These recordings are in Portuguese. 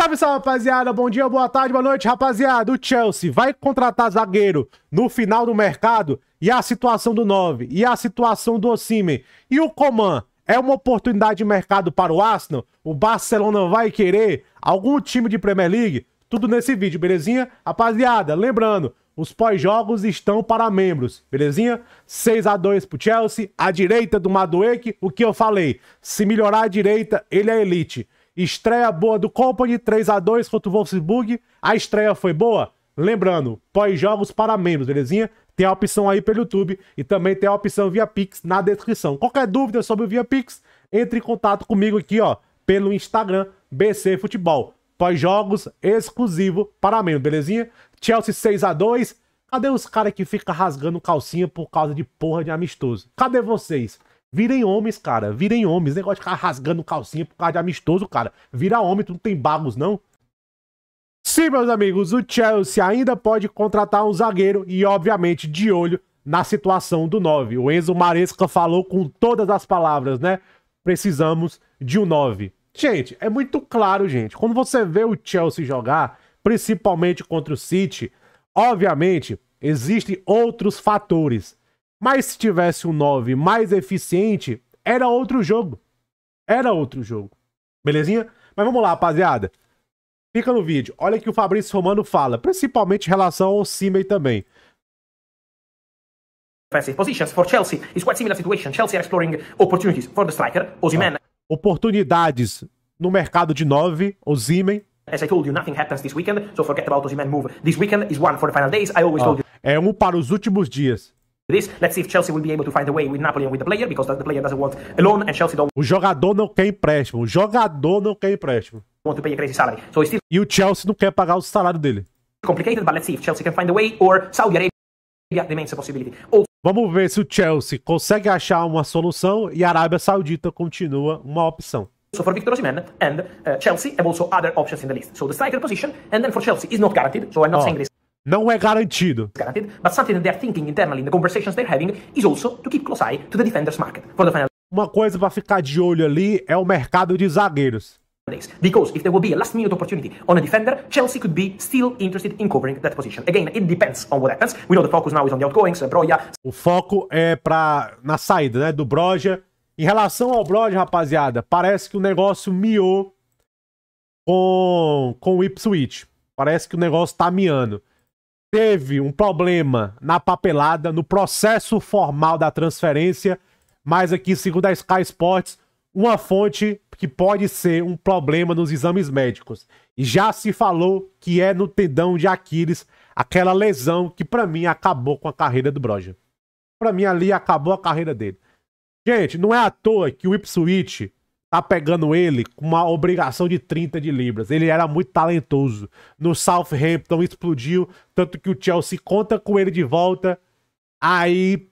Salve, salve, rapaziada. Bom dia, boa tarde, boa noite, rapaziada. O Chelsea vai contratar zagueiro no final do mercado e a situação do 9 e a situação do Osimhen e o Coman é uma oportunidade de mercado para o Arsenal? O Barcelona vai querer algum time de Premier League? Tudo nesse vídeo, belezinha? Rapaziada, lembrando, os pós-jogos estão para membros, belezinha? 6 a 2 pro Chelsea, a direita do Madueque. o que eu falei, se melhorar a direita, ele é elite. Estreia boa do Company, 3 a 2 contra o Wolfsburg. A estreia foi boa? Lembrando, pós-jogos para membros, belezinha? Tem a opção aí pelo YouTube e também tem a opção via Pix na descrição. Qualquer dúvida sobre o via Pix, entre em contato comigo aqui, ó, pelo Instagram BC Futebol. Pós-jogos exclusivo para membros, belezinha? Chelsea 6 a 2 Cadê os caras que ficam rasgando calcinha por causa de porra de amistoso? Cadê vocês? Virem homens, cara. Virem homens. Negócio de ficar rasgando calcinha por causa de amistoso, cara. Vira homem, tu não tem bagos, não. Sim, meus amigos, o Chelsea ainda pode contratar um zagueiro e, obviamente, de olho na situação do 9. O Enzo Maresca falou com todas as palavras, né? Precisamos de um 9. Gente, é muito claro, gente. Quando você vê o Chelsea jogar, principalmente contra o City, obviamente, existem outros fatores. Mas se tivesse um 9 mais eficiente, era outro jogo. Era outro jogo. Belezinha? Mas vamos lá, rapaziada. Fica no vídeo. Olha que o Fabrício Romano fala, principalmente em relação ao Simei também. positions for Chelsea is quite similar situation. Chelsea are exploring opportunities for the striker, Osimhen. Ah, oportunidades no mercado de 9, Osimhen. As I told you, nothing happens this weekend, so forget about Osimhen move. This weekend is one for the final days. I always ah. told you. É um para os últimos dias this. Let's see if Chelsea will be able to find a way with Napoli and with the player, because the player doesn't want a loan and Chelsea don't O jogador não quer empréstimo. O jogador não quer empréstimo. want to pay a crazy salary. So still E o Chelsea não quer pagar o salário dele. complicated, but let's see if Chelsea can find a way or Saudi Arabia remains a possibility. Also, Vamos ver se o Chelsea consegue achar uma solução e a Arábia Saudita continua uma opção. So for Victor Osimhen and uh, Chelsea have also other options in the list. So the striker position, and then for Chelsea is not guaranteed. So I'm not Ó, oh. saying this não é garantido. something they're thinking internally in the conversations they're having is also to keep close eye to the defenders market for the final Uma coisa para ficar de olho ali é o mercado de zagueiros. Because if there will be a last minute opportunity on a defender, Chelsea could be still interested in covering that position. Again, it depends on what happens. We know the focus now is on the outgoings, uh, Broja. O foco é para na saída, né, do Broja. Em relação ao Broja, rapaziada, parece que o negócio miou com com o Ipswich. Parece que o negócio tá miando teve um problema na papelada, no processo formal da transferência, mas aqui, segundo a Sky Sports, uma fonte que pode ser um problema nos exames médicos. E já se falou que é no tendão de Aquiles, aquela lesão que para mim acabou com a carreira do Broja. Para mim ali acabou a carreira dele. Gente, não é à toa que o Ipswich tá pegando ele com uma obrigação de 30 de libras. Ele era muito talentoso. No Southampton explodiu, tanto que o Chelsea conta com ele de volta. Aí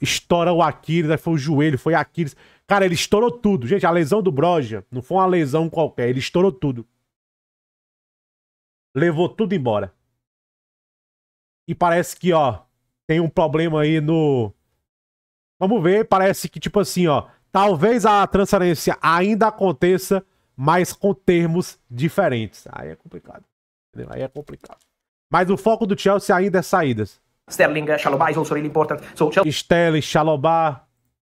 estoura o Aquiles, aí foi o joelho, foi Aquiles. Cara, ele estourou tudo. Gente, a lesão do Broja não foi uma lesão qualquer, ele estourou tudo. Levou tudo embora. E parece que, ó, tem um problema aí no Vamos ver, parece que tipo assim, ó, Talvez a transferência ainda aconteça, mas com termos diferentes. Aí é complicado. Entendeu? Aí é complicado. Mas o foco do Chelsea ainda é saídas. Sterling, Chalobah is also really important. So Chelsea... Sterling, Chalobah.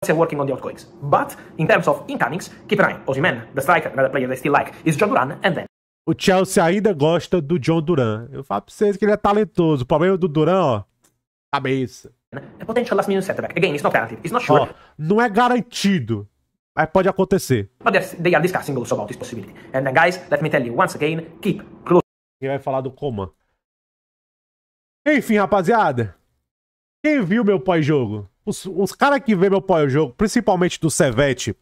They're working on the outgoings. But in terms of incomings, keep an eye. Ozyman, the striker, another player they still like, is John Duran and then. O Chelsea ainda gosta do John Duran. Eu falo pra vocês que ele é talentoso. O problema do Duran, ó, cabeça. A potential last minute setback. Again, it's not guaranteed. It's not sure. Oh, não é garantido. aí pode acontecer. But they are discussing also about this possibility. And then, guys, let me tell you once again, keep close. Quem vai falar do coma. Enfim, rapaziada. Quem viu meu pós-jogo? Os, os caras que vê meu pós-jogo, principalmente do Sevete,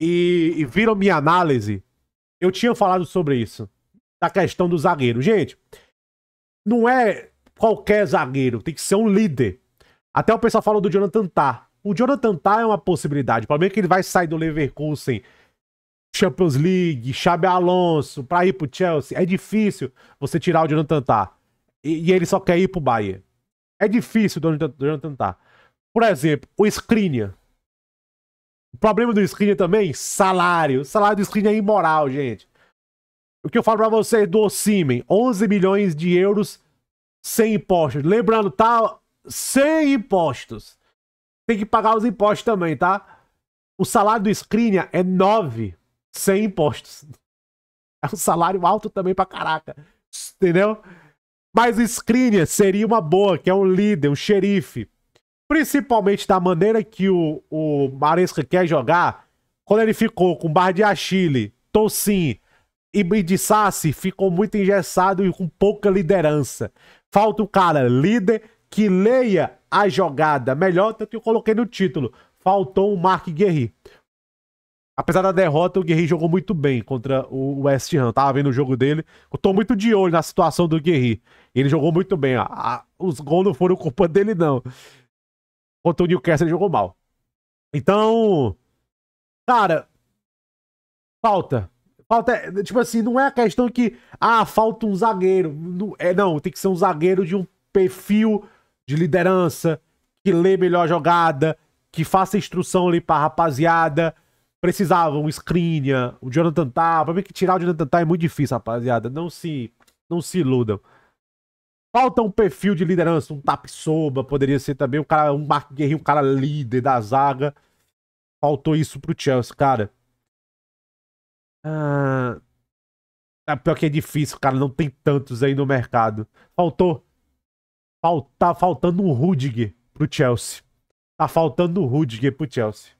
e, e viram minha análise, eu tinha falado sobre isso. Da questão do zagueiro. Gente, não é qualquer zagueiro, tem que ser um líder. Até o pessoal falou do Jonathan Tah. O Jonathan Tah é uma possibilidade. O problema é que ele vai sair do Leverkusen, Champions League, Xabi Alonso, pra ir pro Chelsea. É difícil você tirar o Jonathan Tah. E, e, ele só quer ir pro Bayern. É difícil o Jonathan Tah. Por exemplo, o Skriniar. O problema do Skriniar também? Salário. O salário do Skriniar é imoral, gente. O que eu falo pra vocês do Ocimen, 11 milhões de euros sem impostos. Lembrando, tá sem impostos. Tem que pagar os impostos também, tá? O salário do Skriniar é 9 sem impostos. É um salário alto também pra caraca. Entendeu? Mas Skriniar seria uma boa, que é um líder, um xerife. Principalmente da maneira que o, o Maresca quer jogar, quando ele ficou com Bar de Achille, Tossin e Bidissassi, ficou muito engessado e com pouca liderança. Falta o cara líder que leia a jogada melhor, tanto que eu coloquei no título. Faltou o Mark Guerri. Apesar da derrota, o Guerri jogou muito bem contra o West Ham. Tava vendo o jogo dele. Eu tô muito de olho na situação do Guerri. Ele jogou muito bem. os gols não foram culpa dele, não. Contra o Newcastle, ele jogou mal. Então, cara, falta. Falta, é, tipo assim, não é a questão que, ah, falta um zagueiro. Não, é, não, tem que ser um zagueiro de um perfil de liderança, que lê melhor jogada, que faça instrução ali pra rapaziada. Precisava um Skriniar, o Jonathan Tah. Pra mim que tirar o Jonathan tá é muito difícil, rapaziada. Não se, não se iludam. Falta um perfil de liderança, um tapsoba, poderia ser também um cara, um Mark Guerreiro, um cara líder da zaga. Faltou isso pro Chelsea, cara. Ah, tá, pior que é difícil, cara, não tem tantos aí no mercado. Faltou tá faltando um Rudiger pro Chelsea. Tá faltando um Rudiger pro Chelsea.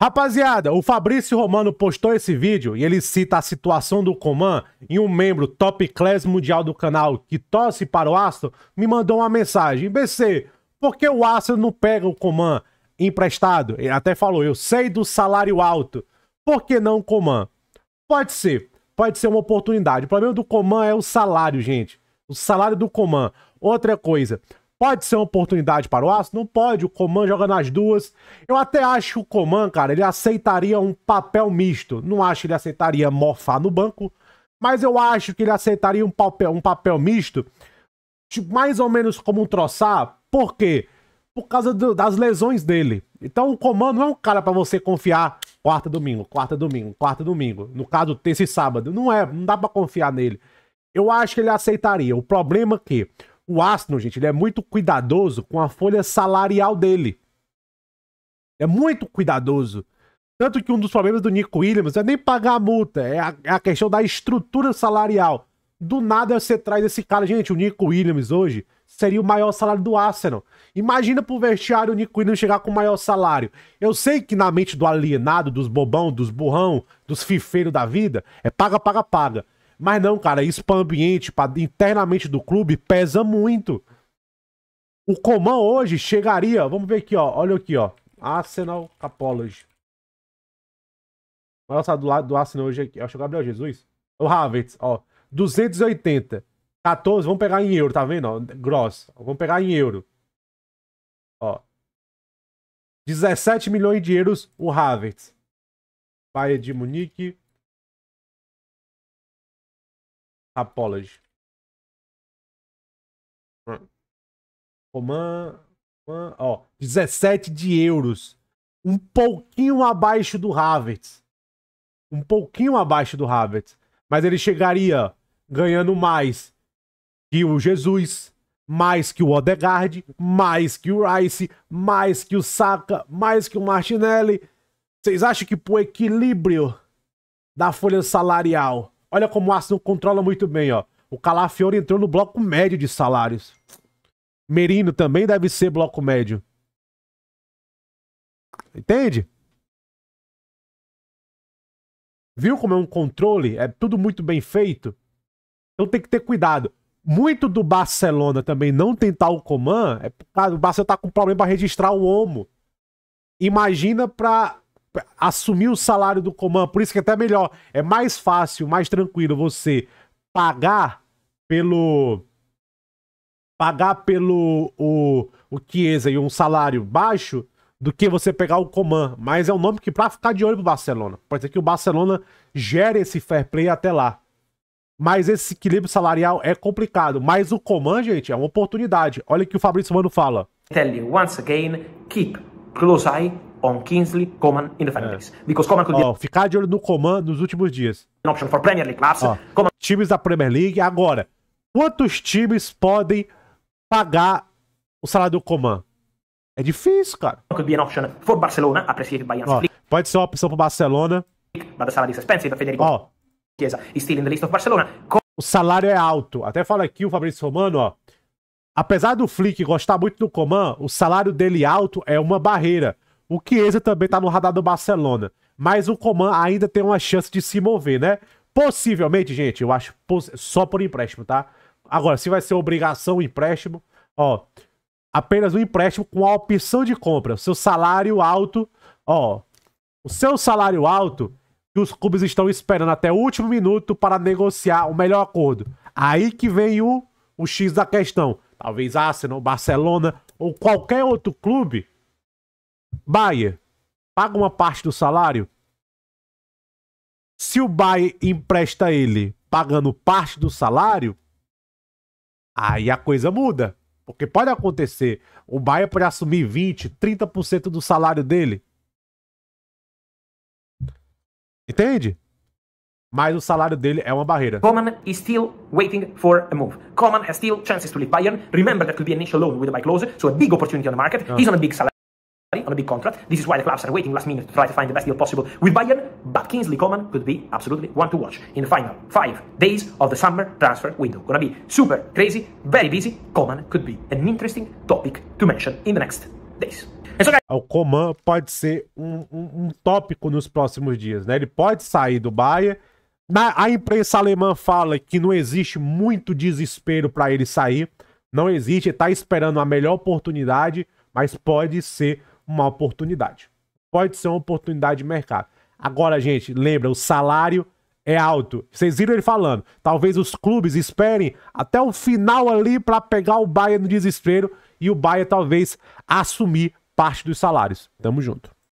Rapaziada, o Fabrício Romano postou esse vídeo e ele cita a situação do Coman e um membro top class mundial do canal que torce para o Aston me mandou uma mensagem. BC, por que o Aston não pega o Coman emprestado? Ele até falou, eu sei do salário alto. Por que não o Coman? Pode ser, pode ser uma oportunidade. O problema do Coman é o salário, gente. O salário do Coman. Outra coisa, pode ser uma oportunidade para o Aço? Não pode, o Coman joga nas duas. Eu até acho que o Coman, cara, ele aceitaria um papel misto. Não acho que ele aceitaria morfar no banco, mas eu acho que ele aceitaria um papel, um papel misto, tipo, mais ou menos como um troçar. Por quê? Por causa do, das lesões dele. Então o Coman não é um cara para você confiar quarta domingo, quarta domingo, quarta domingo. No caso, terça e sábado. Não é, não dá para confiar nele. Eu acho que ele aceitaria. O problema é que o Asno, gente, ele é muito cuidadoso com a folha salarial dele. É muito cuidadoso. Tanto que um dos problemas do Nico Williams é nem pagar a multa, é a, é a questão da estrutura salarial. Do nada você traz esse cara. Gente, o Nico Williams hoje seria o maior salário do Arsenal. Imagina pro vestiário o Nico Williams chegar com o maior salário. Eu sei que na mente do alienado, dos bobão, dos burrão, dos fifeiros da vida, é paga, paga, paga. Mas não, cara, isso para o ambiente, para internamente do clube, pesa muito. O Coman hoje chegaria, vamos ver aqui, ó. Olha aqui, ó. Arsenal Capology. Olha só do lado do Arsenal hoje aqui. Acho que é o Gabriel Jesus. O Havertz, ó. 280. 14, vamos pegar em euro, tá vendo? Gross. Vamos pegar em euro. Ó. 17 milhões de euros o Havertz. Bayern de Munique. Apology. Roman, ó, 17 de euros. Um pouquinho abaixo do Havertz. Um pouquinho abaixo do Havertz. Mas ele chegaria ganhando mais que o Jesus, mais que o Odegaard, mais que o Rice, mais que o Saka, mais que o Martinelli. Vocês acham que pro equilíbrio da folha salarial Olha como o Arsenal controla muito bem, ó. O Calafiori entrou no bloco médio de salários. Merino também deve ser bloco médio. Entende? Viu como é um controle? É tudo muito bem feito. Então tem que ter cuidado. Muito do Barcelona também não tentar o Coman é porque o Barcelona tá com problema para registrar o Homo. Imagina para assumir o salário do Coman, por isso que é até melhor, é mais fácil, mais tranquilo você pagar pelo pagar pelo o, o Chiesa e um salário baixo do que você pegar o Coman, mas é um nome que para ficar de olho pro Barcelona. Pode ser que o Barcelona gere esse fair play até lá. Mas esse equilíbrio salarial é complicado, mas o Coman, gente, é uma oportunidade. Olha o que o Fabrício Mano fala. Tell you once again, keep close eye on Kingsley, Coman in the final é. Because Coman could oh, Ficar de olho no Coman nos últimos dias. An option for Premier League, Oh. Coman... Times da Premier League, agora. Quantos times podem pagar o salário do Coman? É difícil, cara. Could be an option for Barcelona, appreciated by oh, Pode ser uma opção para Barcelona. But the salary is expensive, Federico. Oh. Chiesa is still in the list of Barcelona. Com... O salário é alto. Até fala aqui o Fabrício Romano, ó. Apesar do Flick gostar muito do Coman, o salário dele alto é uma barreira. O Chiesa também tá no radar do Barcelona. Mas o Coman ainda tem uma chance de se mover, né? Possivelmente, gente, eu acho só por empréstimo, tá? Agora, se vai ser obrigação empréstimo, ó, apenas um empréstimo com a opção de compra. Seu salário alto, ó, o seu salário alto que os clubes estão esperando até o último minuto para negociar o melhor acordo. Aí que vem o, o X da questão. Talvez Arsenal, Barcelona ou qualquer outro clube Bayer, paga uma parte do salário. Se o Bayer empresta ele pagando parte do salário, aí a coisa muda. Porque pode acontecer, o Bayer pode assumir 20, 30% do salário dele. Entende? mas o salário dele é uma barreira. Coman is still waiting for a move. Coman has still chances to leave Bayern. Remember that could be an initial loan with a buy clause, so a big opportunity on the market. Ah. He's on a big salary on a big contract. This is why the clubs are waiting last minute to try to find the best deal possible with Bayern, but Kingsley Coman could be absolutely one to watch in the final five days of the summer transfer window. Gonna be super crazy, very busy. Coman could be an interesting topic to mention in the next days. O Coman pode ser um, um, um, tópico nos próximos dias, né? Ele pode sair do Bayern. Na, a imprensa alemã fala que não existe muito desespero para ele sair. Não existe, está esperando a melhor oportunidade, mas pode ser uma oportunidade. Pode ser uma oportunidade de mercado. Agora, gente, lembra, o salário é alto. Vocês viram ele falando. Talvez os clubes esperem até o final ali para pegar o Bahia no desespero e o Bahia talvez assumir parte dos salários. Tamo junto.